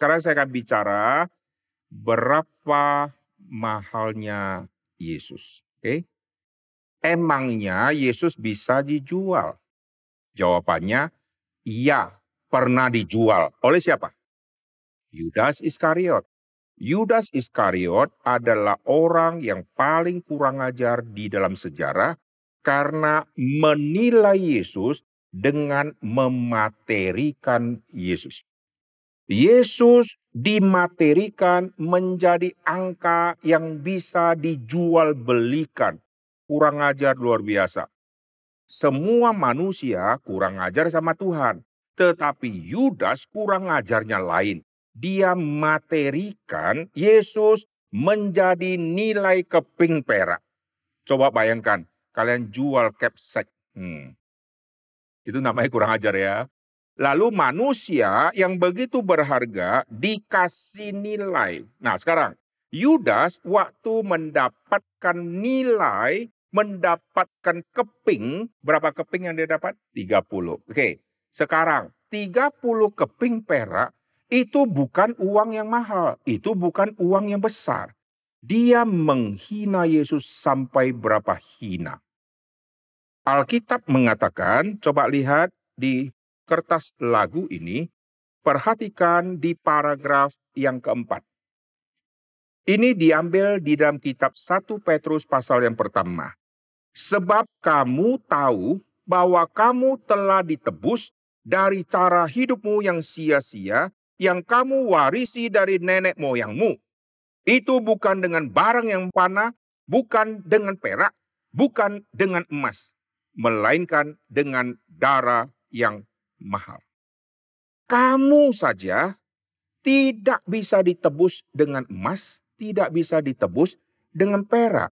Sekarang saya akan bicara berapa mahalnya Yesus. Oke. Okay? Emangnya Yesus bisa dijual? Jawabannya iya, pernah dijual. Oleh siapa? Yudas Iskariot. Yudas Iskariot adalah orang yang paling kurang ajar di dalam sejarah karena menilai Yesus dengan mematerikan Yesus. Yesus dimaterikan menjadi angka yang bisa dijual belikan. Kurang ajar luar biasa. Semua manusia kurang ajar sama Tuhan, tetapi Yudas kurang ajarnya lain. Dia materikan Yesus menjadi nilai keping perak. Coba bayangkan, kalian jual capsack. Hmm. Itu namanya kurang ajar ya. Lalu manusia yang begitu berharga dikasih nilai. Nah sekarang, Yudas waktu mendapatkan nilai, mendapatkan keping, berapa keping yang dia dapat? 30. Oke, sekarang 30 keping perak itu bukan uang yang mahal, itu bukan uang yang besar. Dia menghina Yesus sampai berapa hina. Alkitab mengatakan, coba lihat di kertas lagu ini, perhatikan di paragraf yang keempat. Ini diambil di dalam kitab 1 Petrus pasal yang pertama. Sebab kamu tahu bahwa kamu telah ditebus dari cara hidupmu yang sia-sia yang kamu warisi dari nenek moyangmu. Itu bukan dengan barang yang panah, bukan dengan perak, bukan dengan emas, melainkan dengan darah yang mahal. Kamu saja tidak bisa ditebus dengan emas, tidak bisa ditebus dengan perak.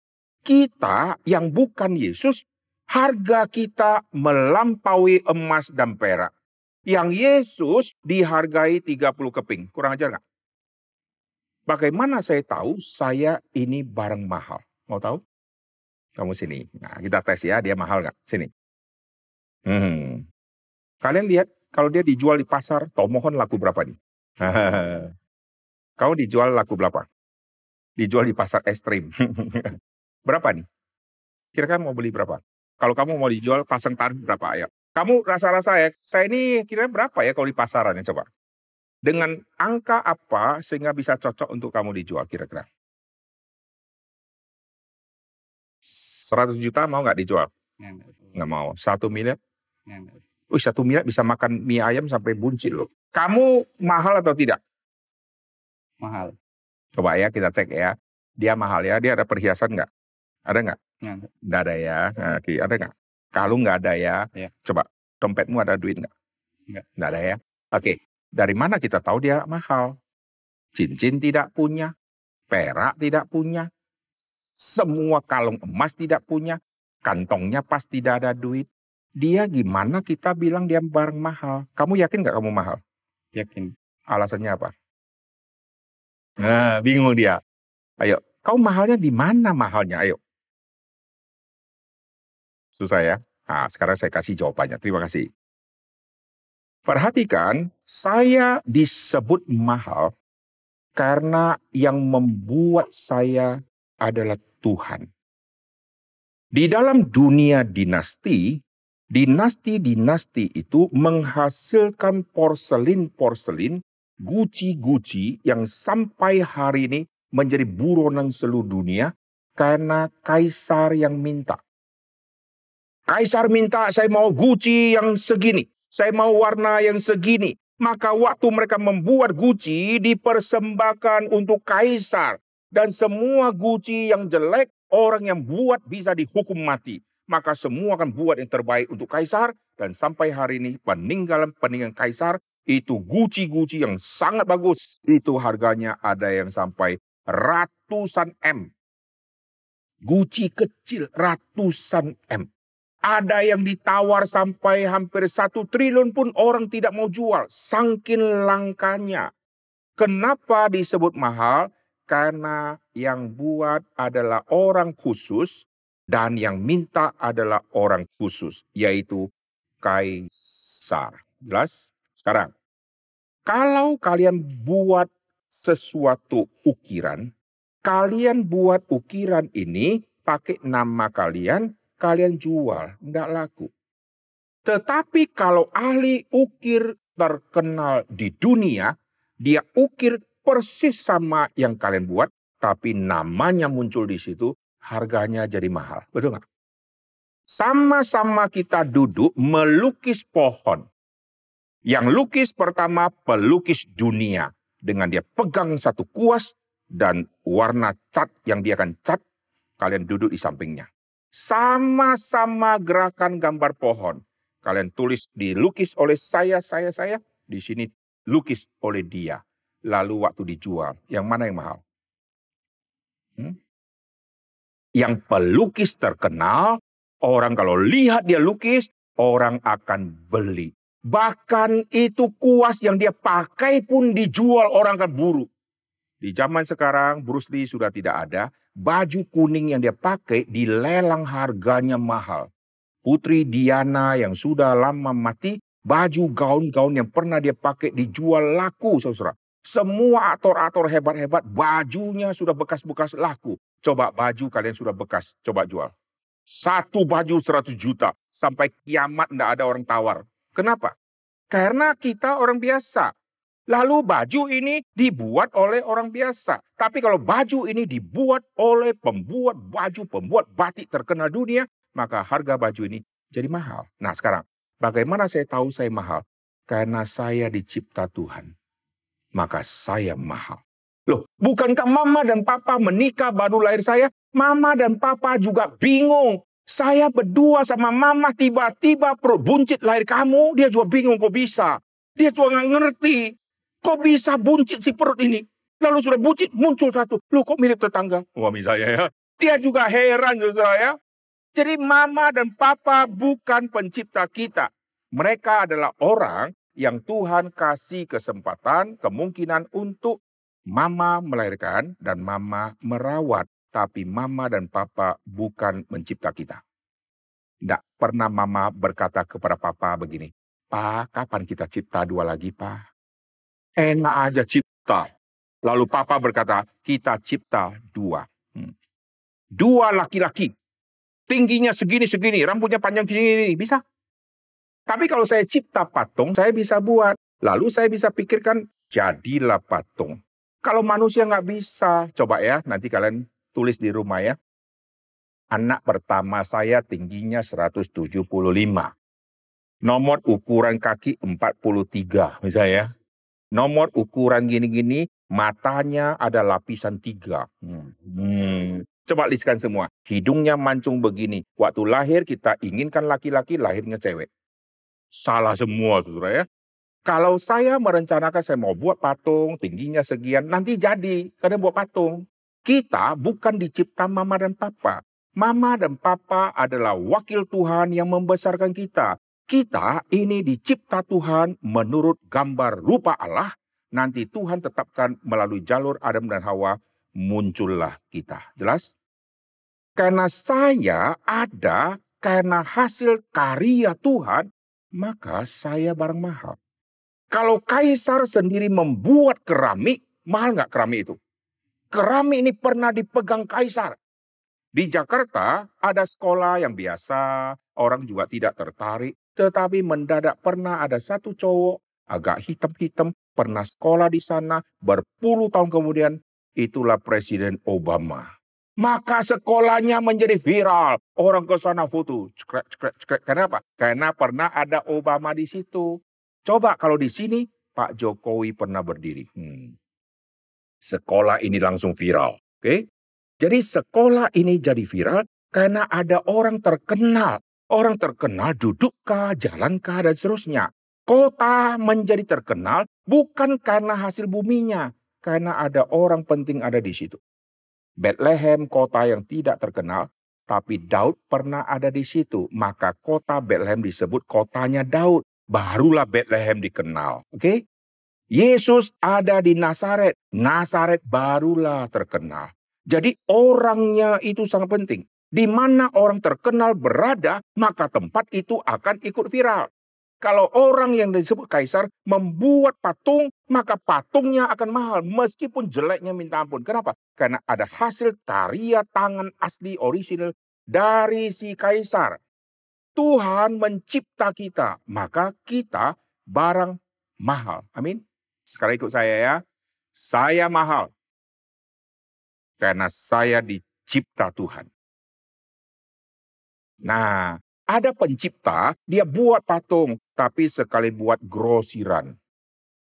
Kita yang bukan Yesus, harga kita melampaui emas dan perak. Yang Yesus dihargai 30 keping. Kurang ajar gak? Bagaimana saya tahu saya ini barang mahal? Mau tahu? Kamu sini. Nah, kita tes ya, dia mahal gak? Sini. Hmm. Kalian lihat kalau dia dijual di pasar, tomohon laku berapa nih? Kau dijual laku berapa? Dijual di pasar ekstrim. berapa nih? Kira-kira mau beli berapa? Kalau kamu mau dijual pasang tarif berapa ya? Kamu rasa-rasa ya, saya ini kira berapa ya kalau di pasaran ya coba? Dengan angka apa sehingga bisa cocok untuk kamu dijual kira-kira? 100 juta mau nggak dijual? Nggak mau. Satu miliar? Nggak mau. Wih satu minat bisa makan mie ayam sampai buncit loh. Kamu mahal atau tidak? Mahal. Coba ya kita cek ya. Dia mahal ya. Dia ada perhiasan nggak? Ada nggak? Nggak ada ya. Nah, ada nggak? kalung nggak ada ya, ya, coba dompetmu ada duit nggak? Nggak. ada ya. Oke. Dari mana kita tahu dia mahal? Cincin tidak punya, perak tidak punya, semua kalung emas tidak punya, kantongnya pas tidak ada duit, dia gimana kita bilang dia barang mahal. Kamu yakin nggak kamu mahal? Yakin. Alasannya apa? Nah, bingung dia. Ayo, kau mahalnya di mana mahalnya? Ayo. Susah ya? Nah, sekarang saya kasih jawabannya. Terima kasih. Perhatikan, saya disebut mahal karena yang membuat saya adalah Tuhan. Di dalam dunia dinasti, Dinasti-dinasti itu menghasilkan porselin-porselin, guci-guci yang sampai hari ini menjadi buronan seluruh dunia karena kaisar yang minta. Kaisar minta saya mau guci yang segini, saya mau warna yang segini. Maka waktu mereka membuat guci dipersembahkan untuk kaisar. Dan semua guci yang jelek orang yang buat bisa dihukum mati maka semua akan buat yang terbaik untuk kaisar dan sampai hari ini peninggalan peninggalan kaisar itu guci-guci yang sangat bagus. Itu harganya ada yang sampai ratusan M. Guci kecil ratusan M. Ada yang ditawar sampai hampir satu triliun pun orang tidak mau jual. Sangkin langkanya. Kenapa disebut mahal? Karena yang buat adalah orang khusus dan yang minta adalah orang khusus, yaitu kaisar. Jelas? Sekarang, kalau kalian buat sesuatu ukiran, kalian buat ukiran ini pakai nama kalian, kalian jual, enggak laku. Tetapi kalau ahli ukir terkenal di dunia, dia ukir persis sama yang kalian buat, tapi namanya muncul di situ, harganya jadi mahal. Betul nggak? Sama-sama kita duduk melukis pohon. Yang lukis pertama pelukis dunia. Dengan dia pegang satu kuas dan warna cat yang dia akan cat, kalian duduk di sampingnya. Sama-sama gerakan gambar pohon. Kalian tulis dilukis oleh saya, saya, saya. Di sini lukis oleh dia. Lalu waktu dijual, yang mana yang mahal? Hmm? yang pelukis terkenal, orang kalau lihat dia lukis, orang akan beli. Bahkan itu kuas yang dia pakai pun dijual orang akan buru. Di zaman sekarang Bruce Lee sudah tidak ada, baju kuning yang dia pakai dilelang harganya mahal. Putri Diana yang sudah lama mati, baju gaun-gaun yang pernah dia pakai dijual laku saudara. Semua aktor-aktor hebat-hebat bajunya sudah bekas-bekas laku. Coba baju kalian sudah bekas, coba jual. Satu baju 100 juta. Sampai kiamat tidak ada orang tawar. Kenapa? Karena kita orang biasa. Lalu baju ini dibuat oleh orang biasa. Tapi kalau baju ini dibuat oleh pembuat baju, pembuat batik terkenal dunia, maka harga baju ini jadi mahal. Nah sekarang, bagaimana saya tahu saya mahal? Karena saya dicipta Tuhan maka saya mahal. Loh, bukankah mama dan papa menikah baru lahir saya? Mama dan papa juga bingung. Saya berdua sama mama tiba-tiba buncit lahir kamu. Dia juga bingung kok bisa. Dia juga nggak ngerti. Kok bisa buncit si perut ini? Lalu sudah buncit muncul satu. Lu kok mirip tetangga? Suami saya ya. Dia juga heran juga saya. Jadi mama dan papa bukan pencipta kita. Mereka adalah orang yang Tuhan kasih kesempatan, kemungkinan untuk mama melahirkan dan mama merawat. Tapi mama dan papa bukan mencipta kita. Tidak pernah mama berkata kepada papa begini, Pak, kapan kita cipta dua lagi, Pak? Enak aja cipta. Lalu papa berkata, kita cipta dua. Hmm. Dua laki-laki. Tingginya segini-segini, rambutnya panjang segini. Bisa? Tapi kalau saya cipta patung, saya bisa buat. Lalu saya bisa pikirkan, jadilah patung. Kalau manusia nggak bisa, coba ya, nanti kalian tulis di rumah ya. Anak pertama saya tingginya 175. Nomor ukuran kaki 43 misalnya. Nomor ukuran gini-gini, matanya ada lapisan tiga. Hmm. Hmm. Coba listkan semua. Hidungnya mancung begini. Waktu lahir kita inginkan laki-laki, lahirnya cewek. Salah semua, saudara ya. Kalau saya merencanakan saya mau buat patung, tingginya sekian, nanti jadi. Karena buat patung. Kita bukan dicipta mama dan papa. Mama dan papa adalah wakil Tuhan yang membesarkan kita. Kita ini dicipta Tuhan menurut gambar rupa Allah. Nanti Tuhan tetapkan melalui jalur Adam dan Hawa, muncullah kita. Jelas? Karena saya ada karena hasil karya Tuhan, maka saya barang mahal. Kalau kaisar sendiri membuat keramik, mahal nggak keramik itu? Keramik ini pernah dipegang kaisar. Di Jakarta ada sekolah yang biasa, orang juga tidak tertarik. Tetapi mendadak pernah ada satu cowok agak hitam-hitam, pernah sekolah di sana, berpuluh tahun kemudian itulah Presiden Obama. Maka sekolahnya menjadi viral. Orang ke sana foto. Cekrek, cekrek, cekrek. Kenapa? Karena pernah ada Obama di situ. Coba kalau di sini Pak Jokowi pernah berdiri. Hmm. Sekolah ini langsung viral. Oke? Okay? Jadi sekolah ini jadi viral karena ada orang terkenal. Orang terkenal dudukkah, jalankah, dan seterusnya. Kota menjadi terkenal bukan karena hasil buminya, karena ada orang penting ada di situ. Bethlehem kota yang tidak terkenal, tapi Daud pernah ada di situ. Maka kota Bethlehem disebut kotanya Daud. Barulah Bethlehem dikenal. Oke? Okay? Yesus ada di Nazaret. Nazaret barulah terkenal. Jadi orangnya itu sangat penting. Di mana orang terkenal berada, maka tempat itu akan ikut viral. Kalau orang yang disebut kaisar membuat patung, maka patungnya akan mahal meskipun jeleknya minta ampun. Kenapa? Karena ada hasil karya tangan asli orisinal dari si kaisar. Tuhan mencipta kita, maka kita barang mahal. Amin. Sekarang ikut saya ya. Saya mahal. Karena saya dicipta Tuhan. Nah, ada pencipta, dia buat patung tapi sekali buat grosiran.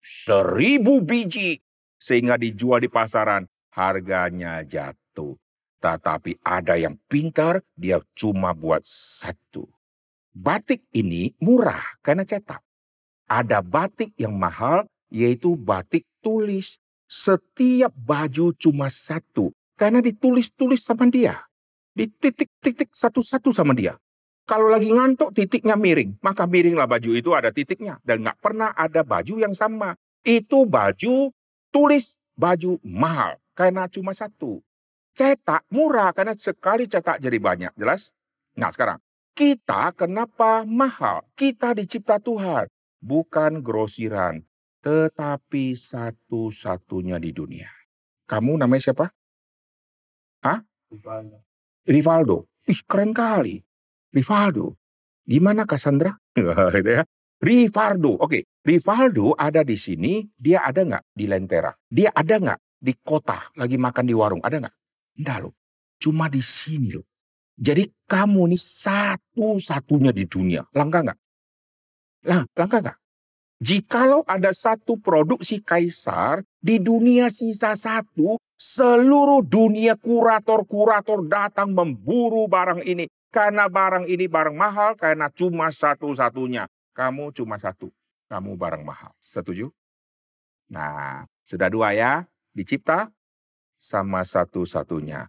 Seribu biji sehingga dijual di pasaran harganya jatuh. Tetapi ada yang pintar, dia cuma buat satu. Batik ini murah karena cetak. Ada batik yang mahal, yaitu batik tulis. Setiap baju cuma satu, karena ditulis-tulis sama dia. Dititik-titik satu-satu sama dia. Kalau lagi ngantuk titiknya miring, maka miringlah baju itu ada titiknya. Dan nggak pernah ada baju yang sama. Itu baju tulis baju mahal. Karena cuma satu. Cetak murah karena sekali cetak jadi banyak. Jelas? Nah sekarang, kita kenapa mahal? Kita dicipta Tuhan. Bukan grosiran, tetapi satu-satunya di dunia. Kamu namanya siapa? Hah? Rivaldo. Rivaldo. Ih, keren kali. Rivaldo. di mana Cassandra? gitu ya. Rivaldo. Oke, okay. Rivaldo ada di sini, dia ada nggak di Lentera? Dia ada nggak di kota lagi makan di warung? Ada nggak? Enggak loh. Cuma di sini loh. Jadi kamu ini satu-satunya di dunia. Langka nggak? Lah, langka nggak? Jikalau ada satu produksi Kaisar, di dunia sisa satu, Seluruh dunia kurator-kurator datang memburu barang ini. Karena barang ini barang mahal, karena cuma satu-satunya. Kamu cuma satu, kamu barang mahal. Setuju? Nah, sudah dua ya, dicipta sama satu-satunya.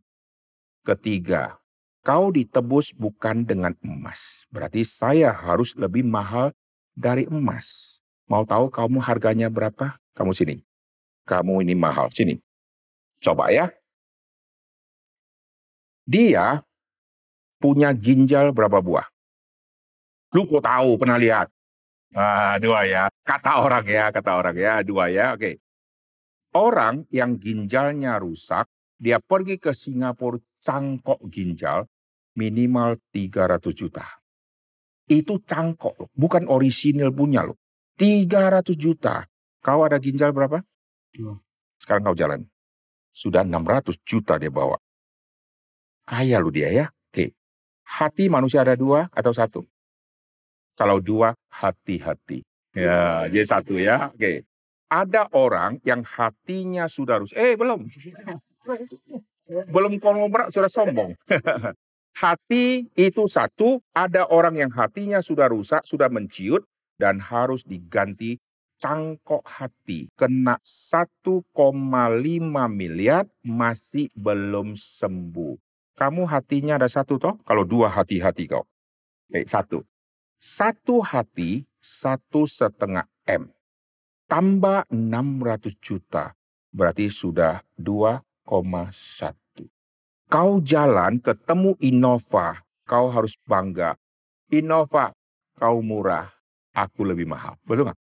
Ketiga, kau ditebus bukan dengan emas. Berarti saya harus lebih mahal dari emas. Mau tahu kamu harganya berapa? Kamu sini. Kamu ini mahal, sini. Coba ya. Dia punya ginjal berapa buah? Lu kok tahu pernah lihat? Ah, dua ya. Kata orang ya, kata orang ya, dua ya. Oke. Okay. Orang yang ginjalnya rusak, dia pergi ke Singapura cangkok ginjal minimal 300 juta. Itu cangkok, loh. bukan orisinil punya loh. 300 juta. Kau ada ginjal berapa? Dua. Sekarang kau jalan. Sudah 600 juta dia bawa. Kaya lu dia ya. Oke. Hati manusia ada dua atau satu? Kalau dua, hati-hati. Ya, jadi satu ya. Oke. Ada orang yang hatinya sudah rusak. Eh, belum. belum konglomerat, sudah sombong. Hati itu satu, ada orang yang hatinya sudah rusak, sudah menciut, dan harus diganti cangkok hati kena 1,5 miliar masih belum sembuh. Kamu hatinya ada satu toh? Kalau dua hati-hati kau. Eh, satu. Satu hati satu setengah M. Tambah 600 juta. Berarti sudah 2,1. Kau jalan ketemu Innova. Kau harus bangga. Innova, kau murah. Aku lebih mahal. Betul nggak?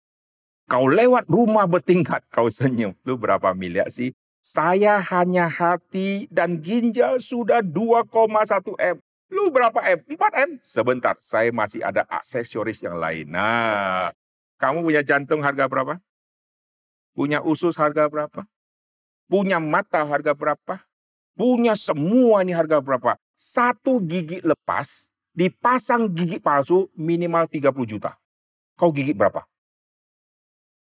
Kau lewat rumah bertingkat, kau senyum. Lu berapa miliar sih? Saya hanya hati dan ginjal sudah 2,1 M. Lu berapa M? 4 M? Sebentar, saya masih ada aksesoris yang lain. Nah, kamu punya jantung harga berapa? Punya usus harga berapa? Punya mata harga berapa? Punya semua ini harga berapa? Satu gigi lepas, dipasang gigi palsu minimal 30 juta. Kau gigi berapa?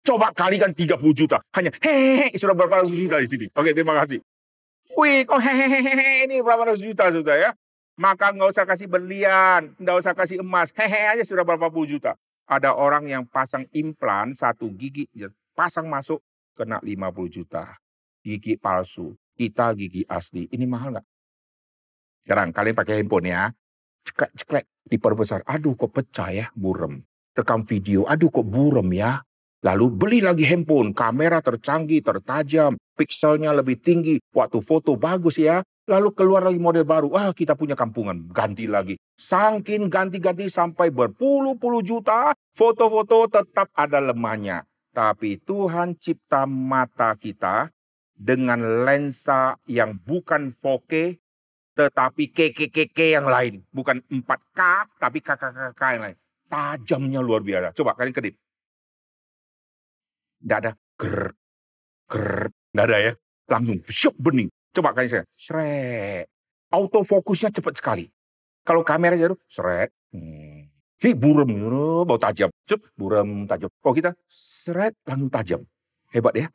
Coba kalikan 30 juta. Hanya hehehe sudah berapa ratus juta di sini. Oke, terima kasih. Wih, kok hehehe ini berapa ratus juta sudah ya. Maka nggak usah kasih berlian, nggak usah kasih emas. Hehehe aja sudah berapa puluh juta. Ada orang yang pasang implan satu gigi, pasang masuk kena 50 juta. Gigi palsu, kita gigi asli. Ini mahal nggak? Sekarang kalian pakai handphone ya. Ceklek, ceklek, diperbesar. Aduh kok pecah ya, burem. Rekam video, aduh kok burem ya. Lalu beli lagi handphone, kamera tercanggih, tertajam, pikselnya lebih tinggi, waktu foto bagus ya. Lalu keluar lagi model baru, wah kita punya kampungan, ganti lagi. Sangkin ganti-ganti sampai berpuluh-puluh juta, foto-foto tetap ada lemahnya. Tapi Tuhan cipta mata kita dengan lensa yang bukan 4K, tetapi KKKK yang lain. Bukan 4K, tapi KKKK yang lain. Tajamnya luar biasa. Coba kalian kedip. Tidak ada ger, ger, ada ya. Langsung syuk bening. Coba kalian saya, seret. Autofokusnya cepat sekali. Kalau kamera jadi seret. Hmm. Si burem, bau tajam. Cep, burem tajam. Kalau kita, seret langsung tajam. Hebat ya.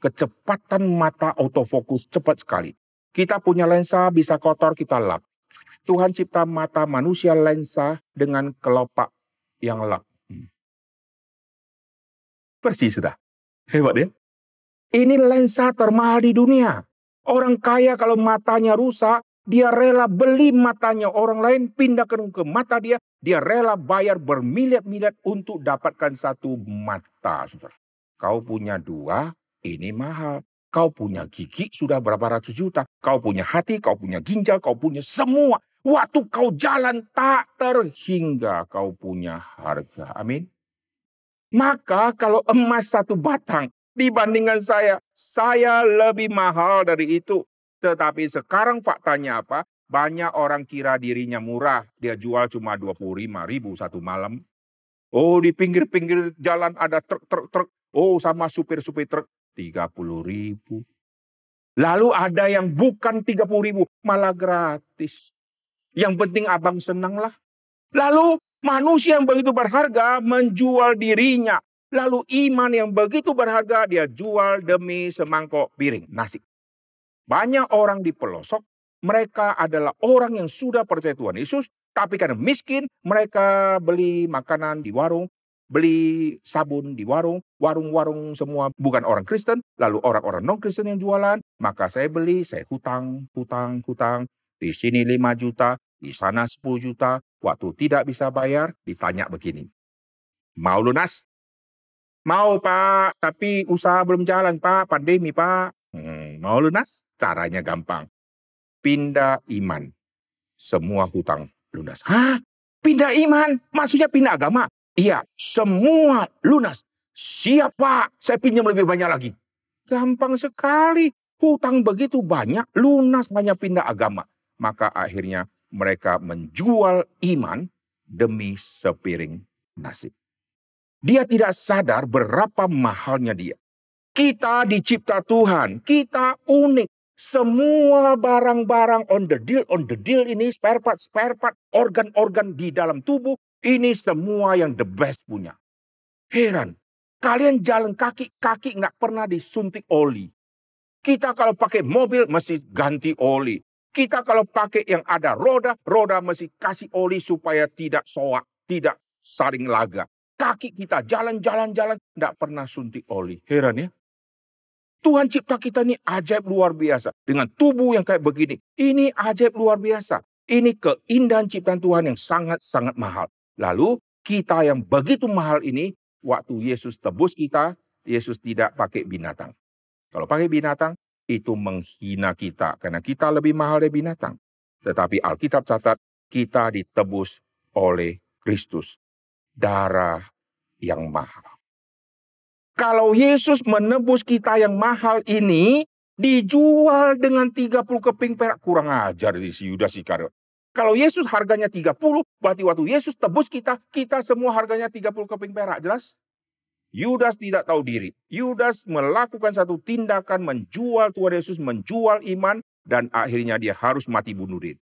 Kecepatan mata autofokus cepat sekali. Kita punya lensa bisa kotor, kita lap. Tuhan cipta mata manusia lensa dengan kelopak yang lap. Hmm. Persis sudah. Hebat ya. Ini lensa termahal di dunia. Orang kaya kalau matanya rusak, dia rela beli matanya orang lain, pindahkan ke mata dia. Dia rela bayar bermiliat-miliat untuk dapatkan satu mata. Kau punya dua, ini mahal. Kau punya gigi sudah berapa ratus juta. Kau punya hati, kau punya ginjal, kau punya semua. Waktu kau jalan tak terhingga kau punya harga. Amin. Maka kalau emas satu batang dibandingkan saya, saya lebih mahal dari itu. Tetapi sekarang faktanya apa? Banyak orang kira dirinya murah. Dia jual cuma 25 ribu satu malam. Oh di pinggir-pinggir jalan ada truk-truk-truk. Oh sama supir-supir truk 30 ribu. Lalu ada yang bukan 30 ribu malah gratis. Yang penting abang senanglah. Lalu Manusia yang begitu berharga menjual dirinya. Lalu iman yang begitu berharga dia jual demi semangkok piring nasi. Banyak orang di pelosok, mereka adalah orang yang sudah percaya Tuhan Yesus, tapi karena miskin mereka beli makanan di warung, beli sabun di warung, warung-warung semua bukan orang Kristen, lalu orang-orang non-Kristen yang jualan, maka saya beli, saya hutang, hutang, hutang, di sini 5 juta, di sana 10 juta, waktu tidak bisa bayar, ditanya begini. Mau lunas? Mau pak, tapi usaha belum jalan pak, pandemi pak. Hmm, mau lunas? Caranya gampang. Pindah iman. Semua hutang lunas. Hah? Pindah iman? Maksudnya pindah agama? Iya, semua lunas. Siap pak, saya pinjam lebih banyak lagi. Gampang sekali. Hutang begitu banyak, lunas hanya pindah agama. Maka akhirnya mereka menjual iman demi sepiring nasi. Dia tidak sadar berapa mahalnya dia. Kita dicipta Tuhan, kita unik. Semua barang-barang on the deal, on the deal ini spare part, spare part, organ-organ di dalam tubuh ini semua yang the best punya. Heran, kalian jalan kaki, kaki nggak pernah disuntik oli. Kita kalau pakai mobil mesti ganti oli. Kita kalau pakai yang ada roda, roda mesti kasih oli supaya tidak soak, tidak saring laga. Kaki kita jalan-jalan-jalan, tidak pernah suntik oli. Heran ya? Tuhan cipta kita ini ajaib luar biasa. Dengan tubuh yang kayak begini, ini ajaib luar biasa. Ini keindahan ciptaan Tuhan yang sangat-sangat mahal. Lalu kita yang begitu mahal ini, waktu Yesus tebus kita, Yesus tidak pakai binatang. Kalau pakai binatang, itu menghina kita karena kita lebih mahal dari binatang. Tetapi Alkitab catat kita ditebus oleh Kristus. Darah yang mahal. Kalau Yesus menebus kita yang mahal ini, dijual dengan 30 keping perak. Kurang ajar di si Yudas Iskariot. Kalau Yesus harganya 30, berarti waktu Yesus tebus kita, kita semua harganya 30 keping perak. Jelas? Yudas tidak tahu diri. Yudas melakukan satu tindakan menjual Tuhan Yesus, menjual iman, dan akhirnya dia harus mati bunuh diri.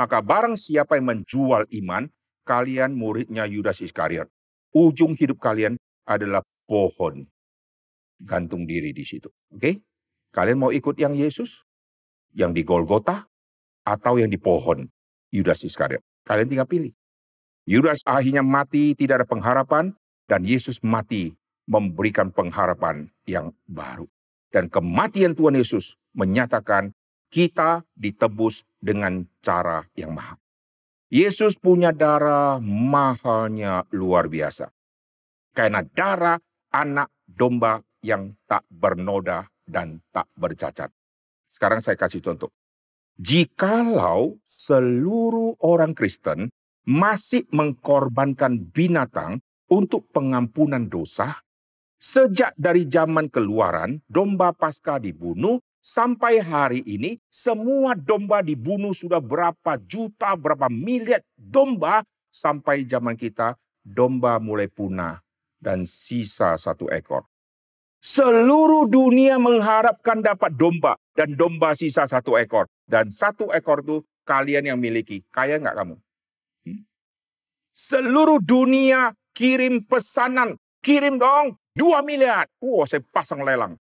Maka barang siapa yang menjual iman, kalian muridnya Yudas Iskariot. Ujung hidup kalian adalah pohon. Gantung diri di situ. Oke? Okay? Kalian mau ikut yang Yesus? Yang di Golgota? Atau yang di pohon? Yudas Iskariot. Kalian tinggal pilih. Yudas akhirnya mati, tidak ada pengharapan. Dan Yesus mati memberikan pengharapan yang baru. Dan kematian Tuhan Yesus menyatakan kita ditebus dengan cara yang mahal. Yesus punya darah mahalnya luar biasa. Karena darah anak domba yang tak bernoda dan tak bercacat. Sekarang saya kasih contoh. Jikalau seluruh orang Kristen masih mengkorbankan binatang untuk pengampunan dosa sejak dari zaman keluaran domba pasca dibunuh sampai hari ini semua domba dibunuh sudah berapa juta berapa miliar domba sampai zaman kita domba mulai punah dan sisa satu ekor. Seluruh dunia mengharapkan dapat domba dan domba sisa satu ekor dan satu ekor itu kalian yang miliki. Kaya nggak kamu? Hmm? Seluruh dunia kirim pesanan, kirim dong 2 miliar. Wah, saya pasang lelang.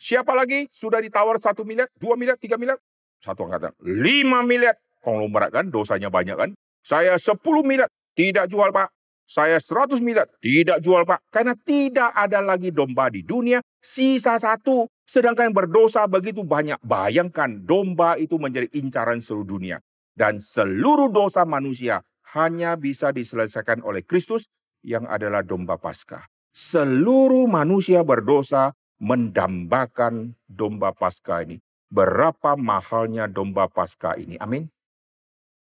Siapa lagi sudah ditawar 1 miliar, 2 miliar, 3 miliar? Satu angkatan, 5 miliar. Konglomerat kan dosanya banyak kan? Saya 10 miliar, tidak jual Pak. Saya 100 miliar, tidak jual Pak. Karena tidak ada lagi domba di dunia, sisa satu. Sedangkan yang berdosa begitu banyak. Bayangkan domba itu menjadi incaran seluruh dunia. Dan seluruh dosa manusia hanya bisa diselesaikan oleh Kristus yang adalah domba Paskah. Seluruh manusia berdosa mendambakan domba Paskah ini. Berapa mahalnya domba Paskah ini? Amin.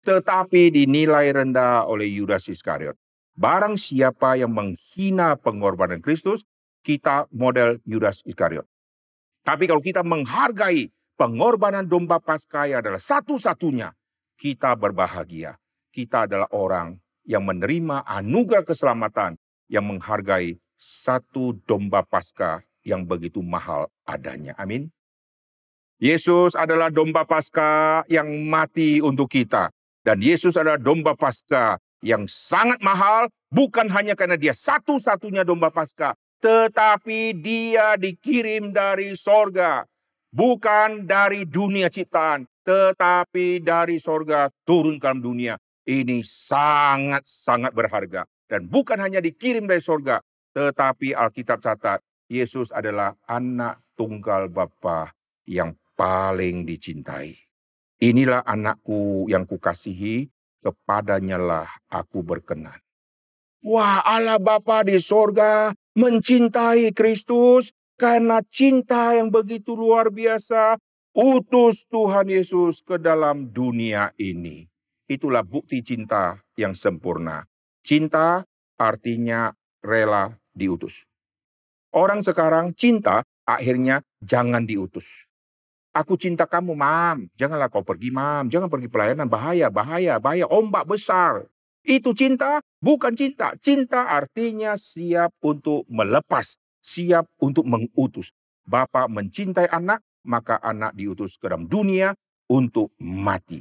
Tetapi dinilai rendah oleh Yudas Iskariot. Barang siapa yang menghina pengorbanan Kristus, kita model Yudas Iskariot. Tapi kalau kita menghargai pengorbanan domba Paskah adalah satu-satunya, kita berbahagia. Kita adalah orang yang menerima anugerah keselamatan yang menghargai satu domba Paskah yang begitu mahal adanya. Amin. Yesus adalah domba Paskah yang mati untuk kita dan Yesus adalah domba Paskah yang sangat mahal bukan hanya karena dia satu-satunya domba Paskah, tetapi dia dikirim dari sorga, bukan dari dunia ciptaan, tetapi dari sorga turun ke dalam dunia ini sangat-sangat berharga. Dan bukan hanya dikirim dari sorga, tetapi Alkitab catat, Yesus adalah anak tunggal Bapa yang paling dicintai. Inilah anakku yang kukasihi, kepadanyalah aku berkenan. Wah Allah Bapa di sorga mencintai Kristus karena cinta yang begitu luar biasa utus Tuhan Yesus ke dalam dunia ini itulah bukti cinta yang sempurna. Cinta artinya rela diutus. Orang sekarang cinta akhirnya jangan diutus. Aku cinta kamu, Mam. Janganlah kau pergi, Mam. Jangan pergi pelayanan. Bahaya, bahaya, bahaya. Ombak besar. Itu cinta, bukan cinta. Cinta artinya siap untuk melepas, siap untuk mengutus. Bapak mencintai anak, maka anak diutus ke dalam dunia untuk mati.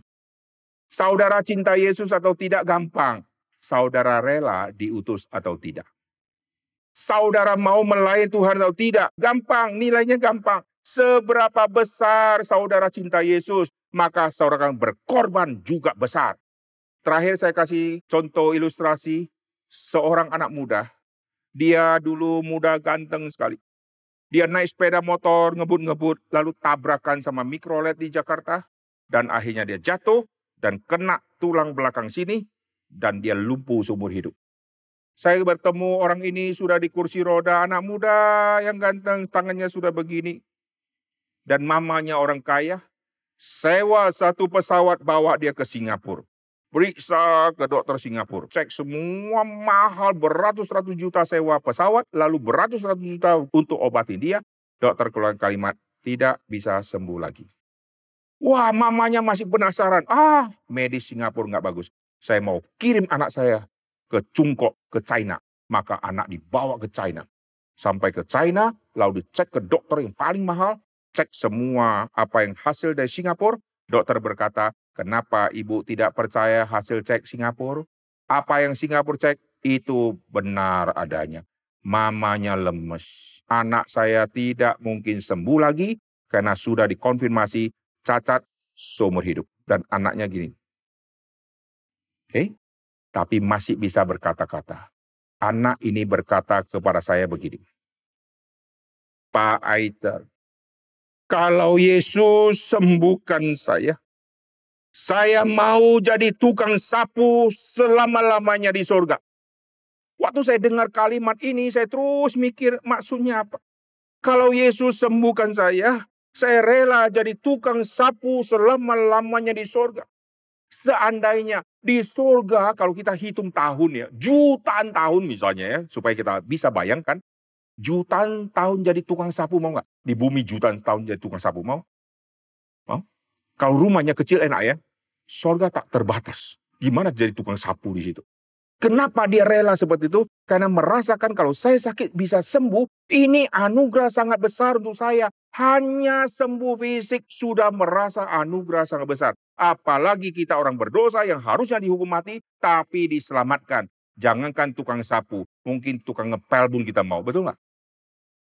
Saudara cinta Yesus atau tidak gampang. Saudara rela diutus atau tidak. Saudara mau melayani Tuhan atau tidak. Gampang, nilainya gampang. Seberapa besar saudara cinta Yesus, maka saudara akan berkorban juga besar. Terakhir saya kasih contoh ilustrasi seorang anak muda. Dia dulu muda ganteng sekali. Dia naik sepeda motor, ngebut-ngebut, lalu tabrakan sama mikrolet di Jakarta. Dan akhirnya dia jatuh, dan kena tulang belakang sini dan dia lumpuh seumur hidup. Saya bertemu orang ini sudah di kursi roda, anak muda yang ganteng, tangannya sudah begini. Dan mamanya orang kaya, sewa satu pesawat bawa dia ke Singapura. Periksa ke dokter Singapura, cek semua mahal beratus-ratus juta sewa pesawat, lalu beratus-ratus juta untuk obatin dia. Dokter keluar kalimat, tidak bisa sembuh lagi. Wah mamanya masih penasaran. Ah medis Singapura nggak bagus. Saya mau kirim anak saya ke Cungkok, ke China. Maka anak dibawa ke China. Sampai ke China, lalu dicek ke dokter yang paling mahal. Cek semua apa yang hasil dari Singapura. Dokter berkata, kenapa ibu tidak percaya hasil cek Singapura? Apa yang Singapura cek itu benar adanya. Mamanya lemes. Anak saya tidak mungkin sembuh lagi karena sudah dikonfirmasi cacat seumur hidup. Dan anaknya gini. Oke? Eh, okay? Tapi masih bisa berkata-kata. Anak ini berkata kepada saya begini. Pak Aiter, kalau Yesus sembuhkan saya, saya mau jadi tukang sapu selama-lamanya di surga. Waktu saya dengar kalimat ini, saya terus mikir maksudnya apa. Kalau Yesus sembuhkan saya, saya rela jadi tukang sapu selama-lamanya di sorga. Seandainya di sorga, kalau kita hitung tahun ya, jutaan tahun misalnya ya, supaya kita bisa bayangkan, jutaan tahun jadi tukang sapu mau nggak? Di bumi jutaan tahun jadi tukang sapu mau? Mau? Kalau rumahnya kecil enak ya, sorga tak terbatas. Gimana jadi tukang sapu di situ? Kenapa dia rela seperti itu? Karena merasakan kalau saya sakit bisa sembuh, ini anugerah sangat besar untuk saya hanya sembuh fisik sudah merasa anugerah sangat besar. Apalagi kita orang berdosa yang harusnya dihukum mati, tapi diselamatkan. Jangankan tukang sapu, mungkin tukang ngepel pun kita mau, betul nggak?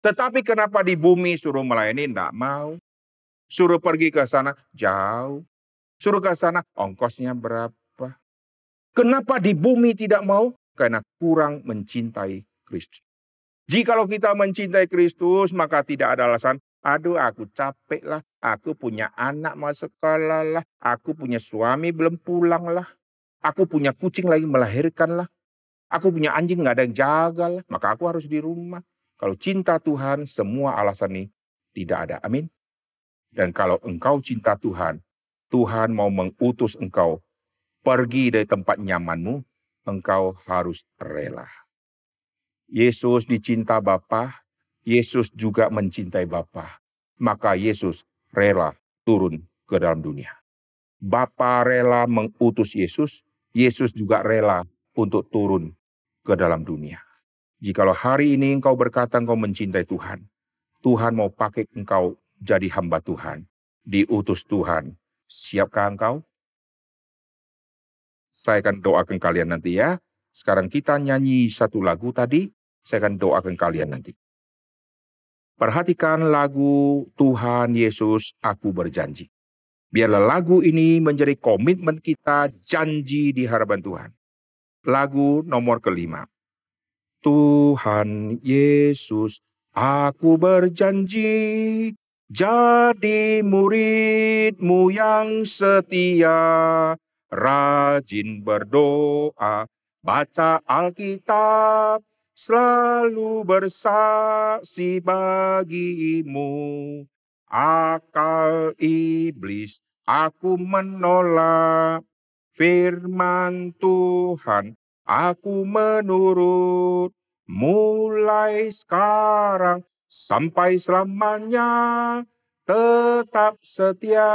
Tetapi kenapa di bumi suruh melayani, nggak mau. Suruh pergi ke sana, jauh. Suruh ke sana, ongkosnya berapa. Kenapa di bumi tidak mau? Karena kurang mencintai Kristus. Jikalau kita mencintai Kristus, maka tidak ada alasan Aduh, aku capek lah. Aku punya anak masuk sekolah lah. Aku punya suami belum pulang lah. Aku punya kucing lagi melahirkan lah. Aku punya anjing nggak ada yang jaga lah. Maka aku harus di rumah. Kalau cinta Tuhan, semua alasan ini tidak ada. Amin. Dan kalau engkau cinta Tuhan, Tuhan mau mengutus engkau pergi dari tempat nyamanmu, engkau harus rela. Yesus dicinta Bapa, Yesus juga mencintai Bapa, maka Yesus rela turun ke dalam dunia. Bapa rela mengutus Yesus, Yesus juga rela untuk turun ke dalam dunia. Jikalau hari ini engkau berkata engkau mencintai Tuhan, Tuhan mau pakai engkau jadi hamba Tuhan, diutus Tuhan. Siapkah engkau? Saya akan doakan kalian nanti ya. Sekarang kita nyanyi satu lagu tadi, saya akan doakan kalian nanti. Perhatikan lagu Tuhan Yesus Aku Berjanji. Biarlah lagu ini menjadi komitmen kita janji di harapan Tuhan. Lagu nomor kelima. Tuhan Yesus, aku berjanji jadi muridmu yang setia, rajin berdoa, baca Alkitab, selalu bersaksi bagimu. Akal iblis aku menolak firman Tuhan, aku menurut mulai sekarang sampai selamanya tetap setia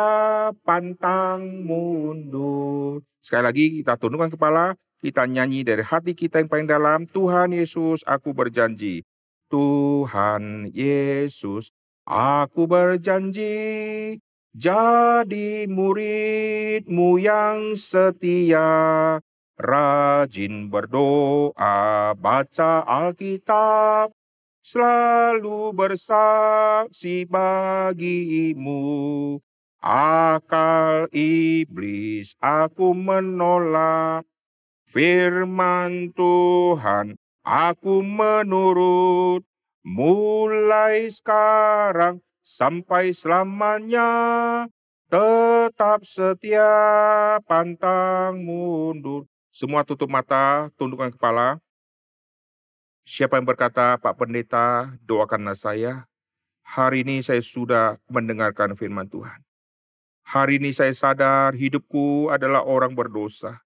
pantang mundur. Sekali lagi kita tundukkan kepala, kita nyanyi dari hati kita yang paling dalam, Tuhan Yesus, aku berjanji. Tuhan Yesus, aku berjanji jadi muridmu yang setia, rajin berdoa, baca Alkitab, selalu bersaksi bagimu. Akal iblis aku menolak, firman Tuhan, aku menurut mulai sekarang sampai selamanya tetap setia pantang mundur. Semua tutup mata, tundukkan kepala. Siapa yang berkata, Pak Pendeta, doakanlah saya. Hari ini saya sudah mendengarkan firman Tuhan. Hari ini saya sadar hidupku adalah orang berdosa.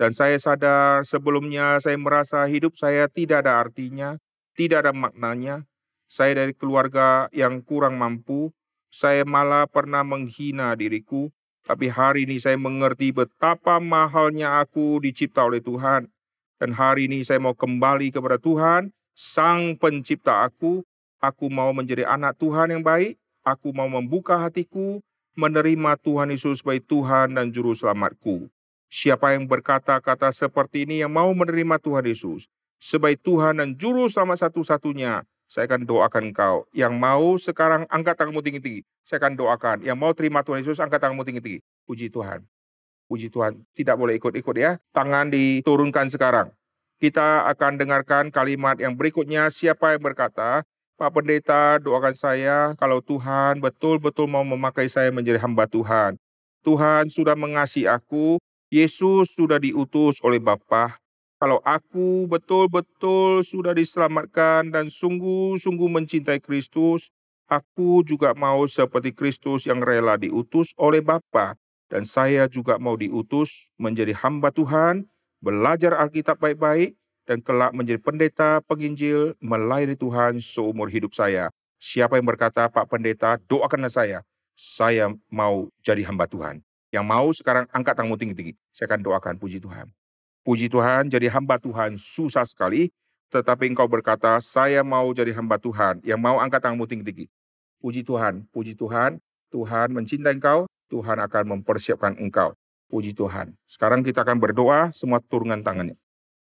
Dan saya sadar sebelumnya saya merasa hidup saya tidak ada artinya, tidak ada maknanya. Saya dari keluarga yang kurang mampu, saya malah pernah menghina diriku. Tapi hari ini saya mengerti betapa mahalnya aku dicipta oleh Tuhan. Dan hari ini saya mau kembali kepada Tuhan, Sang Pencipta aku. Aku mau menjadi anak Tuhan yang baik. Aku mau membuka hatiku, menerima Tuhan Yesus sebagai Tuhan dan Juru Selamatku. Siapa yang berkata-kata seperti ini yang mau menerima Tuhan Yesus, sebagai Tuhan dan Juru sama satu-satunya, saya akan doakan engkau. Yang mau sekarang angkat tanganmu tinggi-tinggi, saya akan doakan. Yang mau terima Tuhan Yesus, angkat tanganmu tinggi-tinggi. Puji Tuhan. Puji Tuhan. Tidak boleh ikut-ikut ya. Tangan diturunkan sekarang. Kita akan dengarkan kalimat yang berikutnya. Siapa yang berkata, Pak Pendeta, doakan saya kalau Tuhan betul-betul mau memakai saya menjadi hamba Tuhan. Tuhan sudah mengasihi aku, Yesus sudah diutus oleh Bapa. Kalau aku betul-betul sudah diselamatkan dan sungguh-sungguh mencintai Kristus, aku juga mau seperti Kristus yang rela diutus oleh Bapa dan saya juga mau diutus menjadi hamba Tuhan, belajar Alkitab baik-baik dan kelak menjadi pendeta penginjil melayani Tuhan seumur hidup saya. Siapa yang berkata, Pak Pendeta, doakanlah saya. Saya mau jadi hamba Tuhan. Yang mau sekarang angkat tanganmu tinggi-tinggi. Saya akan doakan, puji Tuhan. Puji Tuhan, jadi hamba Tuhan susah sekali. Tetapi engkau berkata, saya mau jadi hamba Tuhan. Yang mau angkat tanganmu tinggi-tinggi. Puji Tuhan, puji Tuhan. Tuhan mencintai engkau, Tuhan akan mempersiapkan engkau. Puji Tuhan. Sekarang kita akan berdoa, semua turunan tangannya.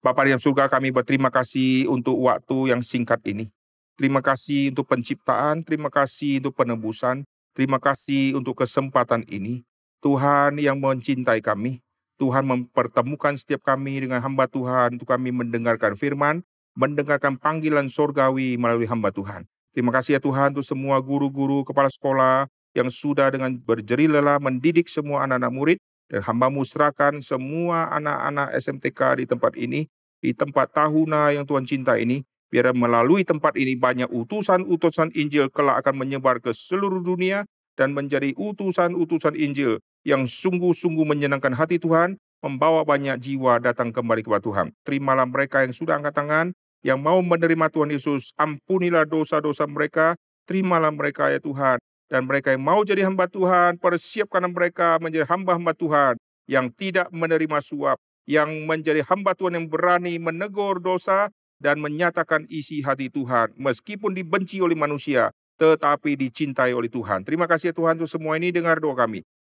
Bapak yang surga kami berterima kasih untuk waktu yang singkat ini. Terima kasih untuk penciptaan, terima kasih untuk penebusan, terima kasih untuk kesempatan ini. Tuhan yang mencintai kami, Tuhan mempertemukan setiap kami dengan hamba Tuhan untuk kami mendengarkan firman, mendengarkan panggilan sorgawi melalui hamba Tuhan. Terima kasih ya Tuhan untuk semua guru-guru kepala sekolah yang sudah dengan berjeri lelah mendidik semua anak-anak murid dan hamba musrakan semua anak-anak SMTK di tempat ini, di tempat tahuna yang Tuhan cinta ini, biar melalui tempat ini banyak utusan-utusan Injil kelak akan menyebar ke seluruh dunia dan menjadi utusan-utusan Injil yang sungguh-sungguh menyenangkan hati Tuhan, membawa banyak jiwa datang kembali kepada Tuhan. Terimalah mereka yang sudah angkat tangan, yang mau menerima Tuhan Yesus, ampunilah dosa-dosa mereka, terimalah mereka ya Tuhan. Dan mereka yang mau jadi hamba Tuhan, persiapkan mereka menjadi hamba-hamba Tuhan yang tidak menerima suap, yang menjadi hamba Tuhan yang berani menegur dosa dan menyatakan isi hati Tuhan, meskipun dibenci oleh manusia, tetapi dicintai oleh Tuhan. Terima kasih ya Tuhan untuk semua ini, dengar doa kami.